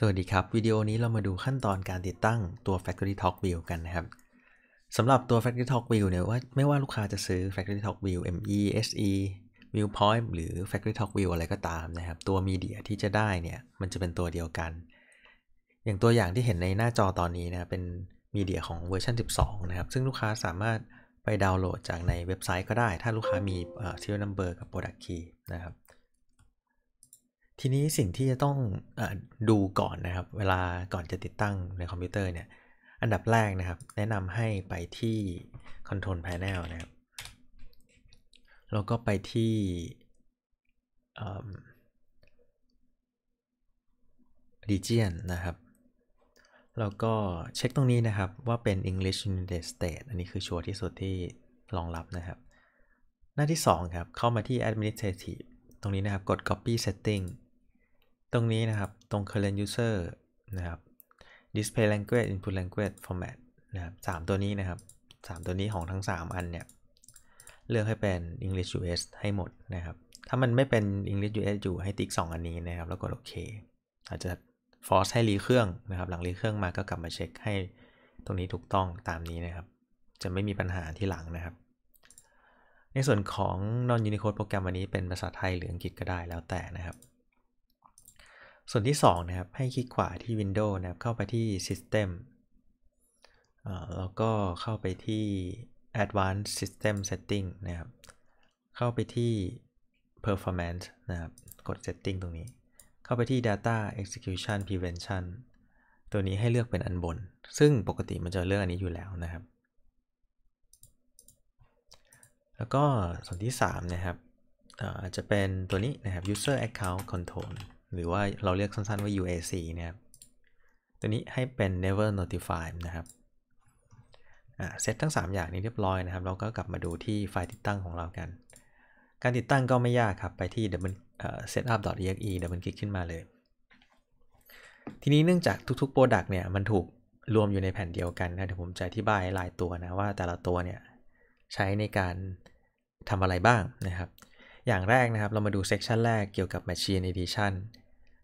สวัสดีครับ วิดีโอนี้เรามาดูขั้นตอนการติดตั้งตัว Factory Talk View กันนะครับสำหรับตัว Factory Talk View เนี่ยว่าไม่ว่าลูกค้าจะซื้อ Factory Talk View ME SE Viewpoint หรือ Factory Talk View อะไรก็ตามนะครับ ตัวมีเดียที่จะได้เนี่ยมันจะเป็นตัวเดียวกัน อย่างตัวอย่างที่เห็นในหน้าจอตอนนี้นะเป็นมีเดียของเวอร์ชัน12 นะครับ ซึ่งลูกค้าสามารถไปดาวน์โหลดจากในเว็บไซต์ก็ได้ถ้าลูกค้ามี serial number กับ product key นะครับทีนี้สิ่งที่จะต้องอดูก่อนนะครับ เวลาก่อนจะติดตั้งในคอมพิวเตอร์เนี่ย อันดับแรกนะครับ แนะนำให้ไปที่ Control Panel นะครับ แล้วก็ไปที่ Region นะครับ แล้วก็เช็คตรงนี้นะครับว่าเป็น English United States อันนี้คือชัวร์ที่สุดที่รองรับนะครับ หน้าที่2ครับเข้ามาที่ Administrative ตรงนี้นะครับกด copy setting ตรงนี้นะครับ ตรง current user นะครับ display language input language format นะครับสามตัวนี้นะครับมตัวนี้ของทั้ง 3 อันเนี่ย เลือกให้เป็น English US ให้หมดนะครับ ถ้ามันไม่เป็น English US อยู่ให้ติ๊ก2 อันนี้นะครับ แล้วกดโอเค อาจจะ force ให้รีเครื่องนะครับ หลังรีเครื่องมาก็กลับมาเช็คให้ตรงนี้ถูกต้องตามนี้นะครับ จะไม่มีปัญหาที่หลังนะครับ ในส่วนของ non unicode โปรแกรมวันนี้เป็นภาษาไทยหรืออังกฤษก็ได้แล้วแต่นะครับส่วนที่2นะครับให้คลิกขวาที่ Windows นะครับเข้าไปที่ System แล้วก็เข้าไปที่ Advanced System Setting นะครับเข้าไปที่ Performance นะครับกด Setting ตรงนี้ เข้าไปที่ Data Execution Prevention ตัวนี้ให้เลือกเป็นอันบน ซึ่งปกติมันจะเลือกอันนี้อยู่แล้วนะครับ แล้วก็ส่วนที่3นะครับอาจจะเป็นตัวนี้นะครับ User Account Control หรือว่าเราเรียกสั้นๆว่า UAC เนี่ย ตัวนี้ให้เป็น never notify นะครับเซตทั้ง 3 อย่างนี้เรียบร้อยนะครับ เราก็กลับมาดูที่ไฟล์ติดตั้งของเรากัน การติดตั้งก็ไม่ยากครับ ไปที่ setup.exe ดับเบิลคลิกขึ้นมาเลย ทีนี้เนื่องจากทุกๆ Product เนี่ย มันถูกรวมอยู่ในแผ่นเดียวกันนะเดี๋ยวผมจะอธิบายลายตัวนะ ว่าแต่ละตัวเนี่ยใช้ในการทำอะไรบ้างนะครับ อย่างแรกนะครับเรามาดูเซกชันแรกเกี่ยวกับ Machine Edition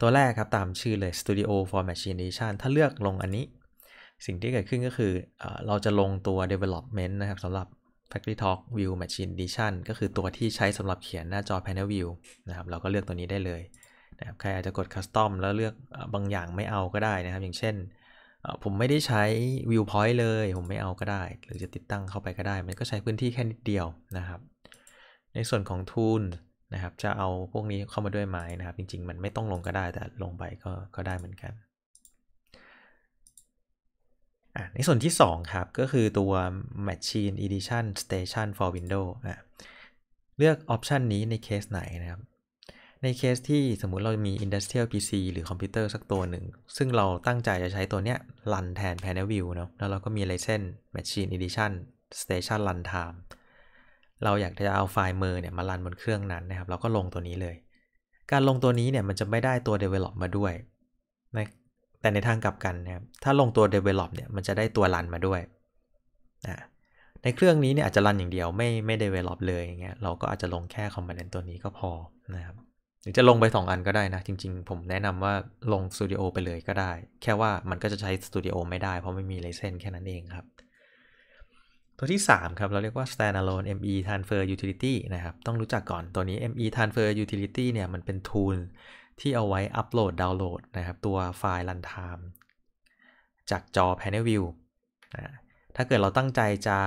ตัวแรกครับ ตามชื่อเลย Studio for Machine Vision ถ้าเลือกลงอันนี้ สิ่งที่เกิดขึ้นก็คือเราจะลงตัว development นะครับสำหรับ Factory Talk View Machine Vision ก็คือตัวที่ใช้สำหรับเขียนหน้าจอ Panel View นะครับเราก็เลือกตัวนี้ได้เลยนะครับใครอาจจะกด Custom แล้วเลือกบางอย่างไม่เอาก็ได้นะครับ อย่างเช่น ผมไม่ได้ใช้ Viewpoint เลย ผมไม่เอาก็ได้ หรือจะติดตั้งเข้าไปก็ได้ มันก็ใช้พื้นที่แค่นิดเดียวนะครับ ในส่วนของ Tools นะครับ จะเอาพวกนี้เข้ามาด้วยไหมนะครับ จริงๆ มันไม่ต้องลงก็ได้แต่ลงไปก็ก็ได้เหมือนกัน ในส่วนที่2ครับ ก็คือตัว Machine Edition Station for Windows นะเลือกออปชันนี้ในเคสไหนนะครับ ในเคสที่สมมุติเรามี Industrial PC หรือคอมพิวเตอร์สักตัวหนึ่ง ซึ่งเราตั้งใจจะใช้ตัวเนี้ยรันแทน Panel View เนาะแล้วเราก็มีไลเซนส์ Machine Edition Station Runtime เราอยากจะเอาไฟล์เมอร์เนี่ยมารันบนเครื่องนั้นนะครับเราก็ลงตัวนี้เลย การลงตัวนี้เนี่ยมันจะไม่ได้ตัว develop มาด้วยนะแต่ในทางกลับกันนะครับถ้าลงตัว develop เนี่ยมันจะได้ตัวรันมาด้วยนะในเครื่องนี้เนี่ยอาจจะรันอย่างเดียวไม่ไม่ develop เลยอย่างเงี้ยเราก็อาจจะลงแค่ component ตัวนี้ก็พอนะครับหรือจะลงไป 2 อันก็ได้นะ จริง ๆ ผมแนะนำว่าลง Studio ไปเลยก็ได้ แค่ว่ามันก็จะใช้ Studio ไม่ได้เพราะไม่มีไลเซนแค่นั้นเองครับตัวที่ 3 ครับ เราเรียกว่า standalone ME transfer utility นะครับ ต้องรู้จักก่อนตัวนี้ ME transfer utility เนี่ย มันเป็น tool ที่เอาไว้อัปโหลดดาวน์โหลดนะครับ ตัวไฟล์ runtime จากจอ panel view นะถ้าเกิดเราตั้งใจจะ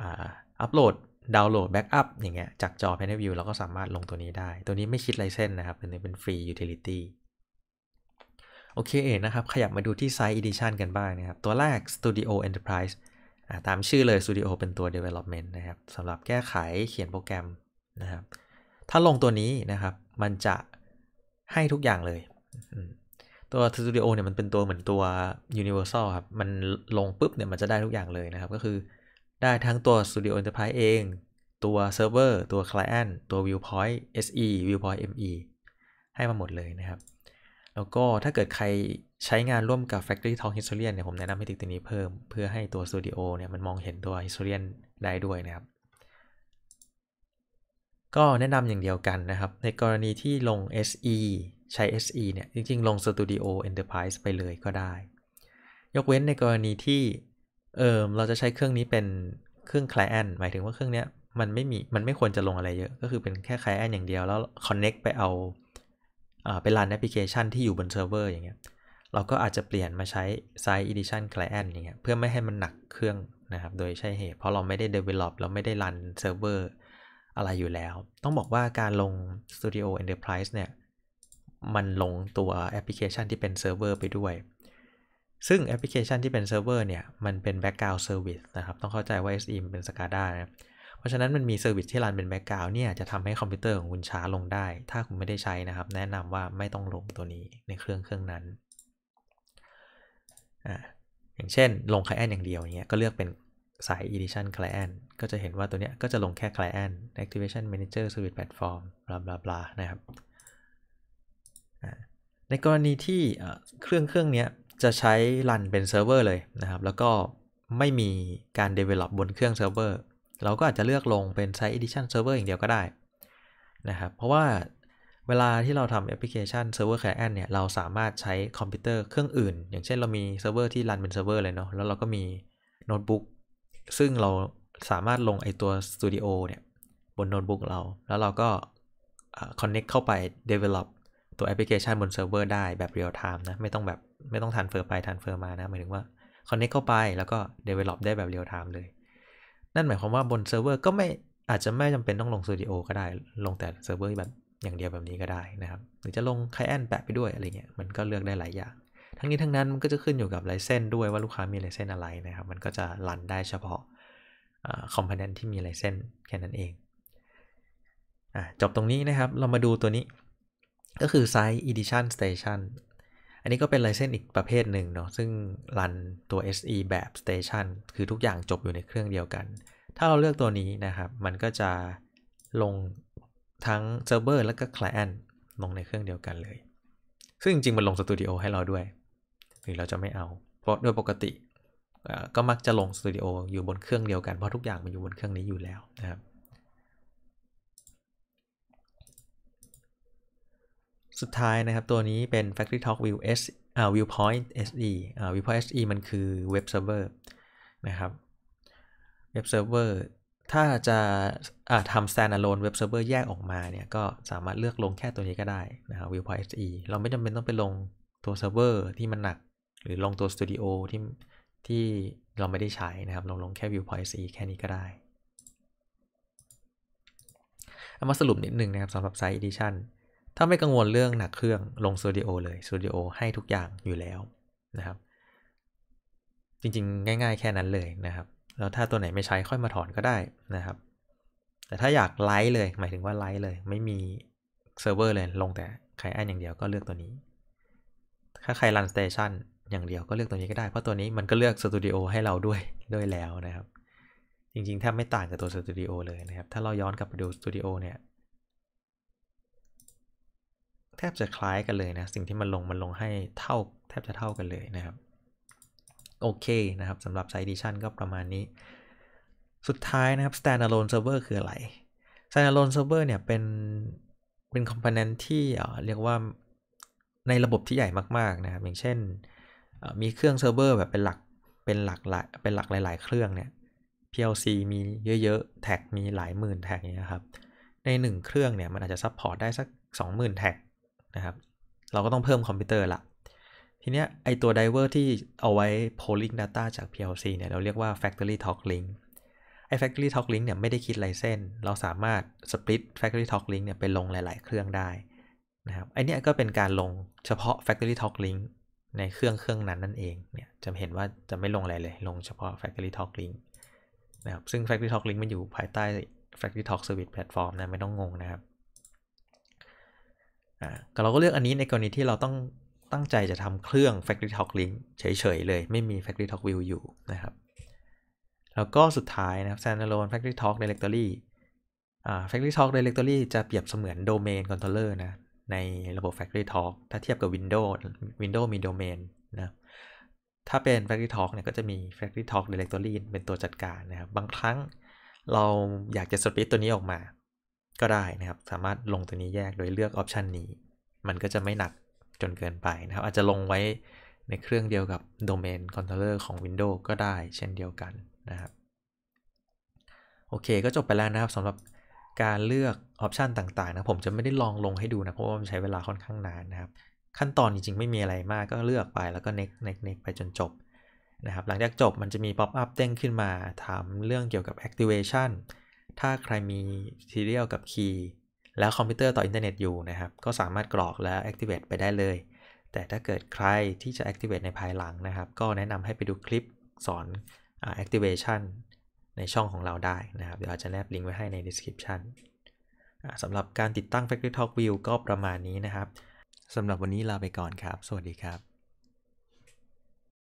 อัปโหลดดาวน์โหลดแบ็กอัพอย่างเงี้ยจากจอ panel view เราก็สามารถลงตัวนี้ได้ ตัวนี้ไม่คิดไลเซนส้นะครับตัวนี้เป็นฟรี utility โอเค นะครับ ขยับมาดูที่ไซ z ์ edition กันบ้างนะครับตัวแรก studio enterprise ตามชื่อเลย Studio เป็นตัว Development นะครับสำหรับแก้ไขเขียนโปรแกรมนะครับ ถ้าลงตัวนี้นะครับ มันจะให้ทุกอย่างเลย ตัว Studio เนี่ยมันเป็นตัวเหมือนตัว Universal ครับ มันลงปุ๊บเนี่ยมันจะได้ทุกอย่างเลยนะครับ ก็คือได้ทั้งตัว Studio Enterprise เอง ตัวเซิร์ฟเวอร์ตัว Client ตัว Viewpoint SE Viewpoint ME ให้มาหมดเลยนะครับแล้วก็ถ้าเกิดใครใช้งานร่วมกับ Factory Talk Historian เนี่ยผมแนะนำให้ติดตัวนี้เพิ่ม เพื่อให้ตัว Studio เนี่ยมันมองเห็นตัว Historian ได้ด้วยนะครับ ก็แนะนำอย่างเดียวกันนะครับ ในกรณีที่ลง SE ใช้ SE เนี่ยจริงๆ ลง Studio Enterprise ไปเลยก็ได้ ยกเว้นในกรณีที่เออเราจะใช้เครื่องนี้เป็นเครื่อง Client หมายถึงว่าเครื่องเนี้ยมันไม่มีมันไม่ควรจะลงอะไรเยอะ ก็คือเป็นแค่ Client อย่างเดียว แล้ว Connect ไปเอาเป็นรันแอปพลิเคชันที่อยู่บนเซิร์ฟเวอร์อย่างเงี้ย เราก็อาจจะเปลี่ยนมาใช้ Side Edition Client อย่างเงี้ยเพื่อไม่ให้มันหนักเครื่องนะครับ โดยใช่เหตุเพราะเราไม่ได้ develop เราไม่ได้รันเซิร์ฟเวอร์อะไรอยู่แล้ว ต้องบอกว่าการลง Studio Enterprise เนี่ย มันลงตัวแอปพลิเคชันที่เป็นเซิร์ฟเวอร์ไปด้วย ซึ่งแอปพลิเคชันที่เป็นเซิร์ฟเวอร์เนี่ย มันเป็น Background Service นะครับ ต้องเข้าใจว่า s e เป็น SCADA นะเพราะฉะนั้นมันมีเซอร์วิสที่รันเป็นแบ็กกราวน์เนี่ย จะทำให้คอมพิวเตอร์ของคุณช้าลงได้ ถ้าคุณไม่ได้ใช้นะครับ แนะนำว่าไม่ต้องลงตัวนี้ในเครื่องเครื่องนั้น อ่า อย่างเช่นลง c l i แอนอย่างเดียวเนี้ยก็เลือกเป็นสาย edition client ก็จะเห็นว่าตัวเนี้ยก็จะลงแค่ client activation manager service platform บลาบลาบลานะครับในกรณีที่เครื่องเครื่องนี้จะใช้รันเป็นเซิร์ฟเวอร์เลยนะครับ แล้วก็ไม่มีการ develop บนเครื่องเซิร์ฟเวอร์เราก็อาจจะเลือกลงเป็น Site Edition Server อย่างเดียวก็ได้ นะครับ เพราะว่าเวลาที่เราทำแอปพลิเคชัน Server Client เนี่ย เราสามารถใช้คอมพิวเตอร์เครื่องอื่น อย่างเช่นเรามีเซิร์ฟเวอร์ที่รันเป็นเซิร์ฟเวอร์เลยเนาะแล้วเราก็มีโน้ตบุ๊กซึ่งเราสามารถลงไอตัว Studio เนี่ย บนโน้ตบุ๊กเราแล้วเราก็ connect เข้าไป develop ตัวแอปพลิเคชันบนเซิร์ฟเวอร์ได้แบบ real time นะ ไม่ต้องแบบ ไม่ต้องทันเฟอร์ไปทันเฟอร์มานะหมายถึงว่า connect เข้าไปแล้วก็ develop ได้แบบ real time เลยนั่นหมายความว่าบนเซิร์ฟเวอร์ก็ไม่อาจจะไม่จำเป็นต้องลงสตูดิโอก็ได้ลงแต่เซิร์ฟเวอร์แบบอย่างเดียวแบบนี้ก็ได้นะครับ หรือจะลงไคลเอนแปะไปด้วยอะไรเงี้ยมันก็เลือกได้หลายอย่าง ทั้งนี้ทั้งนั้นมันก็จะขึ้นอยู่กับไลเซนสด้วยว่าลูกค้ามีไลเซนสอะไรนะครับ มันก็จะรันได้เฉพาะคอมโพเนนต์ที่มีไลเซนสแค่นั้นเองอจบตรงนี้นะครับเรามาดูตัวนี้ ก็คือไซส์ Edition Station อันนี้ก็เป็นลายเส้นอีกประเภทหนึ่งเนาะซึ่งรันตัว SE แบบ Station คือทุกอย่างจบอยู่ในเครื่องเดียวกัน ถ้าเราเลือกตัวนี้นะครับ มันก็จะลงทั้งเซิร์ฟเวอร์และก็ Client ลงในเครื่องเดียวกันเลย ซึ่งจริงๆมันลงสตูดิโอให้เราด้วยหรือเราจะไม่เอา เพราะโดยปกติก็มักจะลงสตูดิโออยู่บนเครื่องเดียวกันเพราะทุกอย่างมันอยู่บนเครื่องนี้อยู่แล้วนะครับสุดท้ายนะครับตัวนี้เป็น Factory Talk View S อ่า Viewpoint SE อ่า Viewpoint SE มันคือเว็บเซิร์ฟเวอร์นะครับเว็บเซิร์ฟเวอร์ถ้าจะาทำ standalone เว็บเซิร์ฟเวอร์แยกออกมาเนี่ย ก็สามารถเลือกลงแค่ตัวนี้ก็ได้นะครับ Viewpoint SE เราไม่จำเป็นต้องไปลงตัวเซิร์ฟเวอร์ที่มันหนัก หรือลงตัวสตูดิโอที่ที่เราไม่ได้ใช้นะครับ ลงลงแค่ Viewpoint SE แค่นี้ก็ได้ เอามาสรุปนิดนึงนะครับสำหรับ s i ต e Edition ถ้าไม่กังวลเรื่องหนักเครื่องลงสตูดิโอเลยสตูดิโอให้ทุกอย่างอยู่แล้วนะครับ จริงๆง่ายๆ แค่นั้นเลยนะครับ แล้วถ้าตัวไหนไม่ใช้ค่อยมาถอนก็ได้นะครับ แต่ถ้าอยากไลฟ์เลย หมายถึงว่าไลฟ์เลยไม่มีเซิร์ฟเวอร์เลย ลงแต่ใครแอนอย่างเดียวก็เลือกตัวนี้ ถ้าใครรันสเตชันอย่างเดียวก็เลือกตัวนี้ก็ได้ เพราะตัวนี้มันก็เลือกสตูดิโอให้เราด้วยด้วยแล้วนะครับ จริงๆแทบไม่ต่างกับตัวสตูดิโอเลยนะครับ ถ้าเราย้อนกลับไปดูสตูดิโอเนี่ยแทบ จะ คล้ายกันเลยนะ สิ่งที่มันลง มันลงให้เท่าแทบจะเท่ากันเลยนะครับโอเคนะครับสำหรับไซดิชันก็ประมาณนี้สุดท้ายนะครับ standalone server คืออะไร standalone server เนี่ยเป็นเป็นคอมโพเนนต์ที่เรียกว่าในระบบที่ใหญ่มากๆนะครับอย่างเช่นมีเครื่องเซิร์ฟเวอร์แบบเป็นหลักเป็นหลักหลายเป็นหลักหลาย ๆเครื่องเนี่ย PLC มีเยอะๆแท็กมีหลายหมื่นแท็กอย่าเนี้ยครับใน 1 เครื่องเนี่ยมันอาจจะซัพพอร์ตได้สัก 20,000แท็กนะครับเราก็ต้องเพิ่มคอมพิวเตอร์ละทีเนี้ยไอตัวไดเวอร์ที่เอาไว้ polling data จาก PLC เนี่ยเราเรียกว่า factory talk link ไอ factory talk link เนี่ยไม่ได้คิดาลเส้น เราสามารถ split factory talk link เนี่ยไปลงหลายๆเครื่องได้นะครับไอเนี้ยก็เป็นการลงเฉพาะ factory talk link ในเครื่องเครื่องนั้นนั่นเองเนี่ยจะเห็นว่าจะไม่ลงอะไรเลย ลงเฉพาะ factory talk link นะครับซึ่ง factory talk link มันอยู่ภายใต้ factory talk service platform นะไม่ต้องงงนะครับอ่าเราก็เลือกอันนี้ในกรณีที่เราต้องตั้งใจจะทำเครื่อง Factory Talk Link เฉยๆเลยไม่มี Factory Talk View อยู่นะครับ แล้วก็สุดท้ายนะครับ standalone Factory Talk Directory อ่า Factory Talk Directory จะเปรียบเสมือน Domain Controller นะ ในระบบ Factory Talk ถ้าเทียบกับ Windows Windows มี Domain นะถ้าเป็น Factory Talk เนี่ยก็จะมี Factory Talk Directory เป็นตัวจัดการนะครับ บางครั้งเราอยากจะสปิตตัวนี้ออกมาก็ได้นะครับ สามารถลงตัวนี้แยกโดยเลือกออปชันนี้ มันก็จะไม่หนักจนเกินไปนะครับ อาจจะลงไว้ในเครื่องเดียวกับโดเมนคอนโทรลเลอร์ของ Windows ก็ได้เช่นเดียวกันนะครับ โอเคก็จบไปแล้วนะครับสำหรับการเลือกออปชันต่างๆนะผมจะไม่ได้ลองลงให้ดูนะเพราะว่ามันใช้เวลาค่อนข้างนานนะครับ ขั้นตอนจริง ๆ ไม่มีอะไรมากก็เลือกไปแล้วก็เน็กเน็กเน็กไปจนจบนะครับหลังจากจบมันจะมีป๊อปอัพเต้งขึ้นมาถามเรื่องเกี่ยวกับ activation ถ้าใครมีซีเรียลกับคีย์แล้วคอมพิวเตอร์ต่ออินเทอร์เน็ตอยู่นะครับ ก็สามารถกรอกและ Activate ไปได้เลย แต่ถ้าเกิดใครที่จะ Activate ในภายหลังนะครับ ก็แนะนำให้ไปดูคลิปสอน Activation ในช่องของเราได้นะครับ เดี๋ยวอาจจะแนบลิงก์ไว้ให้ใน Description สำหรับการติดตั้ง Factory Talk View ก็ประมาณนี้นะครับสำหรับวันนี้ลาไปก่อนครับ สวัสดีครับ